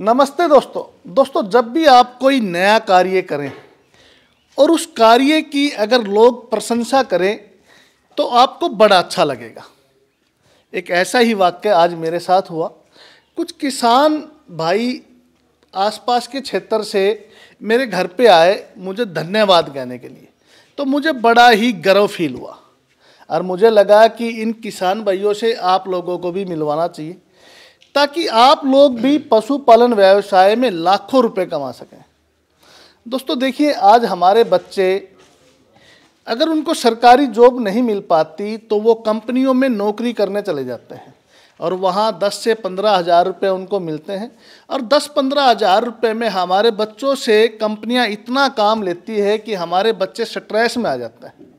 नमस्ते दोस्तों दोस्तों जब भी आप कोई नया कार्य करें और उस कार्य की अगर लोग प्रशंसा करें तो आपको बड़ा अच्छा लगेगा एक ऐसा ही वाक्य आज मेरे साथ हुआ कुछ किसान भाई आसपास के क्षेत्र से मेरे घर पे आए मुझे धन्यवाद कहने के लिए तो मुझे बड़ा ही गर्व फील हुआ और मुझे लगा कि इन किसान भाइयों से आप लोगों को भी मिलवाना चाहिए ताकि आप लोग भी पशुपालन व्यवसाय में लाखों रुपए कमा सकें दोस्तों देखिए आज हमारे बच्चे अगर उनको सरकारी जॉब नहीं मिल पाती तो वो कंपनियों में नौकरी करने चले जाते हैं और वहाँ 10 से पंद्रह हज़ार रुपये उनको मिलते हैं और 10 पंद्रह हज़ार रुपये में हमारे बच्चों से कंपनियाँ इतना काम लेती है कि हमारे बच्चे स्ट्रेस में आ जाते हैं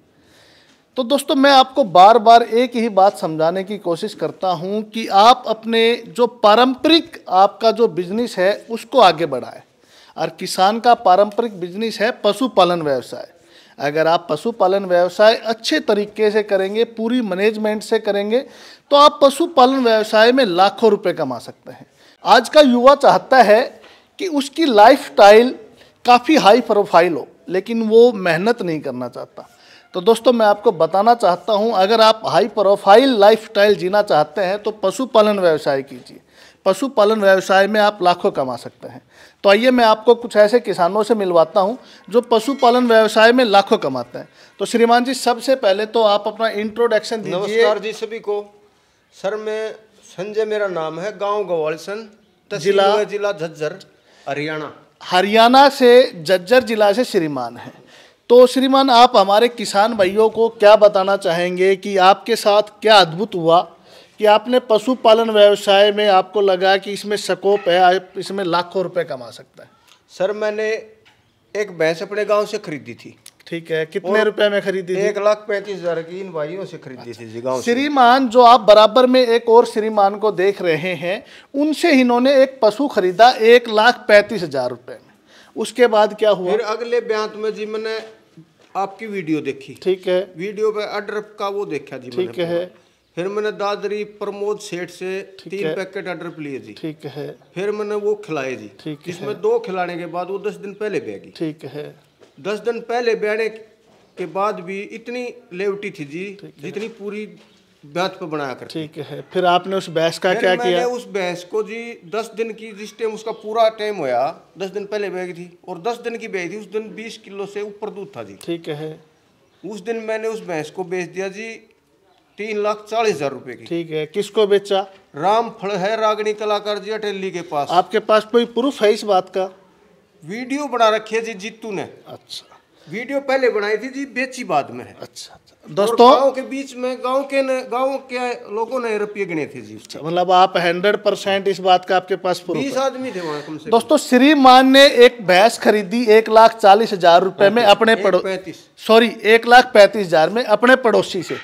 तो दोस्तों मैं आपको बार बार एक ही बात समझाने की कोशिश करता हूं कि आप अपने जो पारंपरिक आपका जो बिजनेस है उसको आगे बढ़ाएं और किसान का पारंपरिक बिजनेस है पशुपालन व्यवसाय अगर आप पशुपालन व्यवसाय अच्छे तरीके से करेंगे पूरी मैनेजमेंट से करेंगे तो आप पशुपालन व्यवसाय में लाखों रुपए कमा सकते हैं आज का युवा चाहता है कि उसकी लाइफस्टाइल काफ़ी हाई प्रोफाइल हो लेकिन वो मेहनत नहीं करना चाहता तो दोस्तों मैं आपको बताना चाहता हूँ अगर आप हाई प्रोफाइल लाइफस्टाइल जीना चाहते हैं तो पशुपालन व्यवसाय कीजिए पशुपालन व्यवसाय में आप लाखों कमा सकते हैं तो आइए मैं आपको कुछ ऐसे किसानों से मिलवाता हूँ जो पशुपालन व्यवसाय में लाखों कमाते हैं तो श्रीमान जी सबसे पहले तो आप अपना इंट्रोडक्शन दीजिए नमस्कार जी सभी को सर मैं संजय मेरा नाम है गाँव गवालसन जिला जिला झज्जर हरियाणा हरियाणा से झज्जर जिला से श्रीमान है तो श्रीमान आप हमारे किसान भाइयों को क्या बताना चाहेंगे कि आपके साथ क्या अद्भुत हुआ कि आपने पशुपालन व्यवसाय में आपको लगा कि इसमें सकोप है आप इसमें लाखों रुपए कमा सकता है सर मैंने एक भैंस अपने गांव से खरीदी थी ठीक है कितने रुपए में खरीदी एक लाख पैंतीस हजार की इन भाइयों से खरीदी अच्छा। थी गांव श्रीमान जो आप बराबर में एक और श्रीमान को देख रहे हैं उनसे इन्होंने एक पशु खरीदा एक लाख पैंतीस हजार रुपये में उसके बाद क्या हुआ फिर अगले ब्यांत तो में जी मैंने आपकी वीडियो देखी ठीक है वीडियो पे अड्रप का वो देखा जी ठीक है फिर मैंने दादरी प्रमोद सेठ से तीन पैकेट अडरप लिए जी ठीक है फिर मैंने वो खिलाए जी ठीक इसमें दो खिलाने के बाद वो दस दिन पहले बेगी ठीक है दस दिन पहले बहने के बाद भी इतनी लेवटी थी जी जितनी पूरी दांत पर बनाया कर ठीक है फिर आपने उस भैंस का क्या किया उस भैंस को जी दस दिन की जिस टाइम उसका पूरा टाइम होया दस दिन पहले बेगी थी और दस दिन की बेची थी उस दिन बीस किलो से ऊपर दूध था जी ठीक है उस दिन मैंने उस भैंस को बेच दिया जी तीन लाख चालीस हजार रूपए की ठीक है किसको बेचा राम फल है रागनी कलाकार जी अटेली के पास आपके पास कोई प्रूफ है इस बात का वीडियो बना रखी है जी जीतू ने अच्छा वीडियो पहले बनाई थी जी बेची बाद में है अच्छा, अच्छा। दोस्तों गांव के बीच में गांव के गांव के लोगों ने रुपये गिने थे जी अच्छा, मतलब आप हंड्रेड परसेंट इस बात का आपके पास पूरा बीस आदमी थे वहाँ कम से दोस्तों श्रीमान ने एक भैंस खरीदी एक लाख चालीस हजार रुपये में अपने पड़ोसी सॉरी एक लाख पैंतीस हजार में अपने पड़ोसी से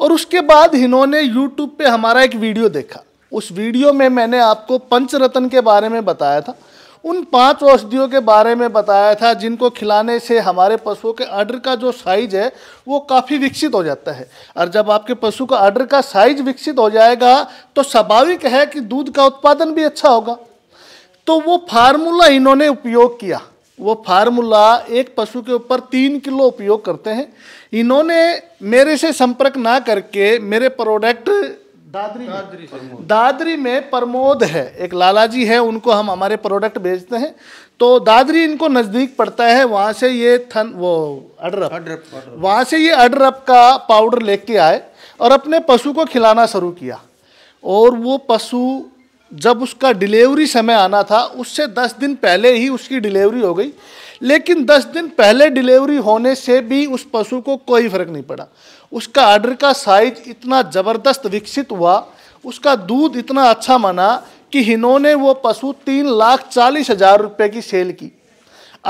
और उसके बाद इन्होंने यूट्यूब पे हमारा एक वीडियो देखा उस वीडियो में मैंने आपको पंचरत्न के बारे में बताया था उन पांच औषधियों के बारे में बताया था जिनको खिलाने से हमारे पशुओं के आर्डर का जो साइज है वो काफ़ी विकसित हो जाता है और जब आपके पशु का आर्डर का साइज विकसित हो जाएगा तो स्वाभाविक है कि दूध का उत्पादन भी अच्छा होगा तो वो फार्मूला इन्होंने उपयोग किया वो फार्मूला एक पशु के ऊपर तीन किलो उपयोग करते हैं इन्होंने मेरे से संपर्क ना करके मेरे प्रोडक्ट दादरी दादरी, में। दादरी में प्रमोद है एक लाला जी है उनको हम हमारे प्रोडक्ट बेचते हैं तो दादरी इनको नज़दीक पड़ता है वहाँ से ये थन वो अडरप वहां वहाँ से ये अडरप का पाउडर लेके आए और अपने पशु को खिलाना शुरू किया और वो पशु जब उसका डिलीवरी समय आना था उससे दस दिन पहले ही उसकी डिलीवरी हो गई लेकिन 10 दिन पहले डिलीवरी होने से भी उस पशु को कोई फर्क नहीं पड़ा उसका आर्डर का साइज इतना ज़बरदस्त विकसित हुआ उसका दूध इतना अच्छा माना कि इन्होंने वो पशु तीन लाख चालीस हजार रुपये की सेल की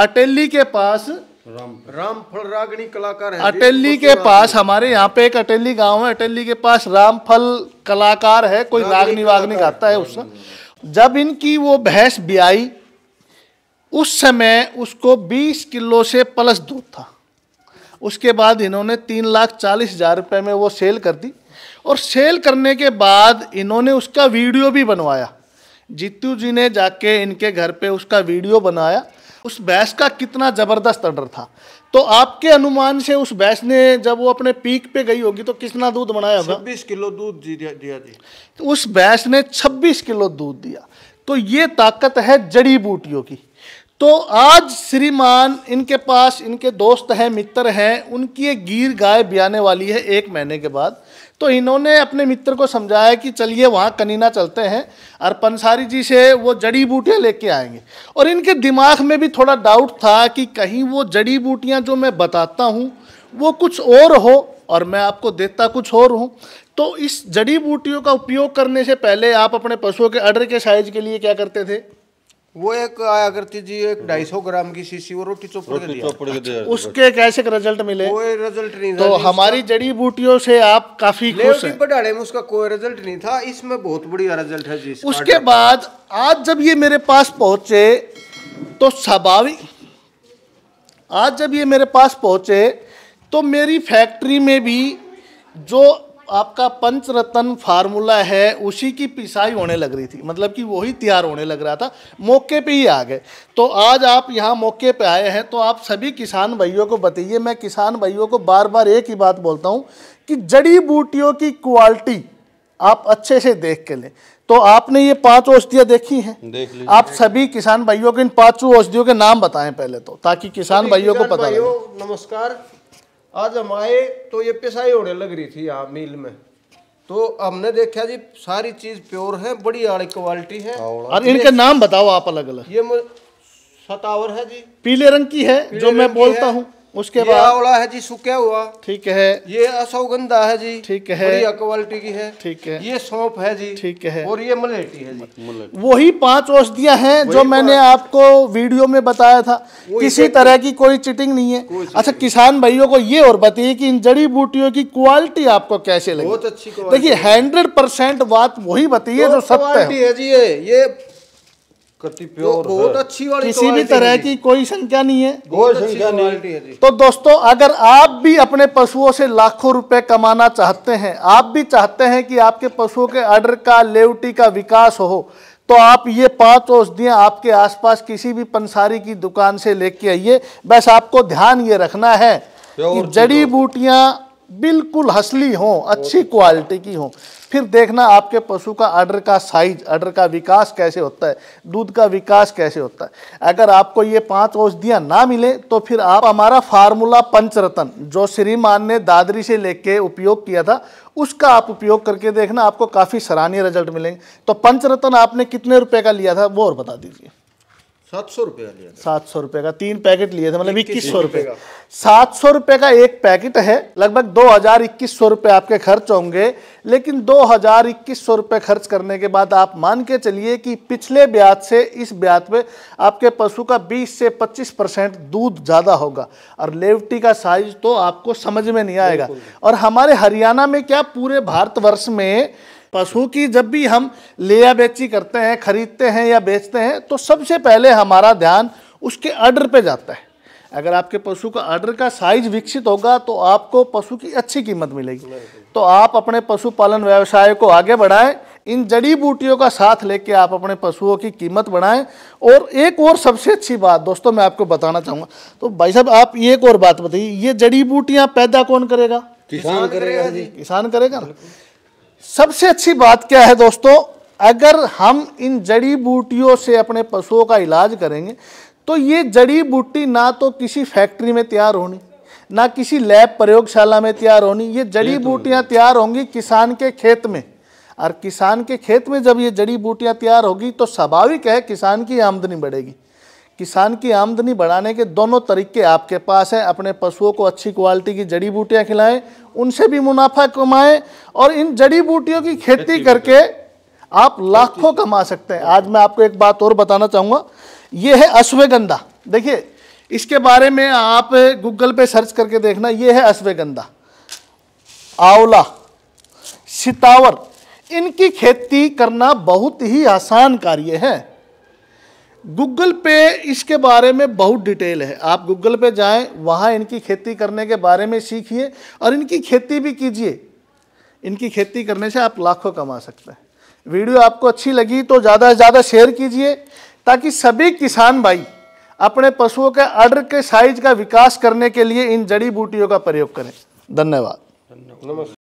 अटेली के पास राम फल रागनी कलाकार है अटेली के पास हमारे यहाँ पे एक अटेली गांव है अटेली के पास रामफल कलाकार है कोई रागनी वागनी गाता है उसका जब इनकी वो भैंस ब्याई उस समय उसको 20 किलो से प्लस दूध था उसके बाद इन्होंने तीन लाख चालीस हज़ार रुपये में वो सेल कर दी और सेल करने के बाद इन्होंने उसका वीडियो भी बनवाया जीतू जी ने जाके इनके घर पे उसका वीडियो बनाया उस भैंस का कितना ज़बरदस्त ऑर्डर था तो आपके अनुमान से उस भैंस ने जब वो अपने पीक पे गई होगी तो कितना दूध बनाया होगा छब्बीस किलो दूध दिया जी उस भैंस ने छब्बीस किलो दूध दिया तो ये ताकत है जड़ी बूटियों की तो आज श्रीमान इनके पास इनके दोस्त हैं मित्र हैं उनकी एक गिर गाय ब्याने वाली है एक महीने के बाद तो इन्होंने अपने मित्र को समझाया कि चलिए वहाँ कनीना चलते हैं और पंसारी जी से वो जड़ी बूटियाँ लेके आएंगे और इनके दिमाग में भी थोड़ा डाउट था कि कहीं वो जड़ी बूटियाँ जो मैं बताता हूँ वो कुछ और हो और मैं आपको देता कुछ और हूँ तो इस जड़ी बूटियों का उपयोग करने से पहले आप अपने पशुओं के अडर के साइज के लिए क्या करते थे वो एक आया करती जी एक ढाई सौ ग्राम की शीशी वो रोटी चोपड़ के दिया उसके कैसे रिजल्ट मिले कोई रिजल्ट नहीं तो हमारी जड़ी बूटियों से आप काफी खुश हैं बढ़ाने में उसका कोई रिजल्ट नहीं था इसमें बहुत बढ़िया रिजल्ट है जी उसके बाद आज जब ये मेरे पास पहुंचे तो स्वाभाविक आज जब ये मेरे पास पहुंचे तो मेरी फैक्ट्री में भी जो आपका पंचरत्न फार्मूला है उसी की पिसाई होने लग रही थी मतलब कि वही तैयार होने लग रहा था मौके पे ही आ गए तो आज आप यहाँ मौके पे आए हैं तो आप सभी किसान भाइयों को बताइए मैं किसान भाइयों को बार बार एक ही बात बोलता हूँ कि जड़ी बूटियों की क्वालिटी आप अच्छे से देख के लें तो आपने ये पांच औषधियाँ देखी हैं देख आप सभी किसान भाइयों के इन पांचों औषधियों के नाम बताएं पहले तो ताकि किसान भाइयों को पता लगे नमस्कार आज हम आए तो ये पिसाई होने लग रही थी यहाँ मिल में तो हमने देखा जी सारी चीज प्योर है बड़ी आड़ी क्वालिटी है हाँ, और इनके नाम बताओ आप अलग अलग ये सतावर है जी पीले रंग की है जो मैं बोलता हूँ उसके बाद आवला है जी सुखा हुआ ठीक है ये असौगंधा है जी ठीक है बढ़िया क्वालिटी की है ठीक है ये सौंप है जी ठीक है और ये मलेटी है जी वही पांच औषधियां हैं जो मैंने आपको वीडियो में बताया था किसी तरह की कोई चिटिंग नहीं है अच्छा किसान भाइयों को ये और बताइए कि इन जड़ी बूटियों की क्वालिटी आपको कैसे लगी बहुत अच्छी देखिये हंड्रेड परसेंट बात वही बताइए जो सब है जी ये बहुत अच्छी वाली किसी भी तरह की कोई संख्या नहीं है कोई संख्या नहीं तो दोस्तों अगर आप भी अपने पशुओं से लाखों रुपए कमाना चाहते हैं आप भी चाहते हैं कि आपके पशुओं के अर्डर का लेवटी का विकास हो तो आप ये पांच औषधियाँ आपके आसपास किसी भी पंसारी की दुकान से लेके आइए बस आपको ध्यान ये रखना है कि जड़ी बूटियाँ बिल्कुल हसली हो अच्छी क्वालिटी की हों फिर देखना आपके पशु का अडर का साइज अडर का विकास कैसे होता है दूध का विकास कैसे होता है अगर आपको ये पांच औषधियाँ ना मिले तो फिर आप हमारा फार्मूला पंचरतन जो श्रीमान ने दादरी से लेके उपयोग किया था उसका आप उपयोग करके देखना आपको काफ़ी सराहनीय रिजल्ट मिलेंगे तो पंचरतन आपने कितने रुपये का लिया था वो और बता दीजिए सात सौ रुपये का लिया सात सौ रुपये का तीन पैकेट लिए थे मतलब इक्कीस सौ रुपये का सात सौ रुपये का एक पैकेट है लगभग दो हज़ार इक्कीस सौ रुपये आपके खर्च होंगे लेकिन दो हज़ार इक्कीस सौ रुपये खर्च करने के बाद आप मान के चलिए कि पिछले ब्याज से इस ब्याज पे आपके पशु का बीस से पच्चीस परसेंट दूध ज़्यादा होगा और लेवटी का साइज तो आपको समझ में नहीं आएगा और हमारे हरियाणा में क्या पूरे भारतवर्ष में पशु की जब भी हम या बेची करते हैं खरीदते हैं या बेचते हैं तो सबसे पहले हमारा ध्यान उसके आर्डर पे जाता है अगर आपके पशु का आर्डर का साइज विकसित होगा तो आपको पशु की अच्छी कीमत मिलेगी तो आप अपने पशुपालन व्यवसाय को आगे बढ़ाएं इन जड़ी बूटियों का साथ लेके आप अपने पशुओं की कीमत बढ़ाएं और एक और सबसे अच्छी बात दोस्तों मैं आपको बताना चाहूँगा तो भाई साहब आप एक और बात बताइए ये जड़ी बूटियाँ पैदा कौन करेगा किसान करेगा जी किसान करेगा ना सबसे अच्छी बात क्या है दोस्तों अगर हम इन जड़ी बूटियों से अपने पशुओं का इलाज करेंगे तो ये जड़ी बूटी ना तो किसी फैक्ट्री में तैयार होनी ना किसी लैब प्रयोगशाला में तैयार होनी ये जड़ी बूटियाँ तैयार होंगी किसान के खेत में और किसान के खेत में जब ये जड़ी बूटियाँ तैयार होगी तो स्वाभाविक है किसान की आमदनी बढ़ेगी किसान की आमदनी बढ़ाने के दोनों तरीके आपके पास हैं अपने पशुओं को अच्छी क्वालिटी की जड़ी बूटियाँ खिलाएं उनसे भी मुनाफा कमाएं और इन जड़ी बूटियों की खेती करके आप लाखों कमा सकते हैं आज मैं आपको एक बात और बताना चाहूँगा ये है अश्वगंधा देखिए इसके बारे में आप गूगल पे सर्च करके देखना ये है अश्वगंधा आंवला सितावर इनकी खेती करना बहुत ही आसान कार्य है गूगल पे इसके बारे में बहुत डिटेल है आप गूगल पे जाएं वहाँ इनकी खेती करने के बारे में सीखिए और इनकी खेती भी कीजिए इनकी खेती करने से आप लाखों कमा सकते हैं वीडियो आपको अच्छी लगी तो ज़्यादा से ज़्यादा शेयर कीजिए ताकि सभी किसान भाई अपने पशुओं के अर्डर के साइज का विकास करने के लिए इन जड़ी बूटियों का प्रयोग करें धन्यवाद धन्यवाद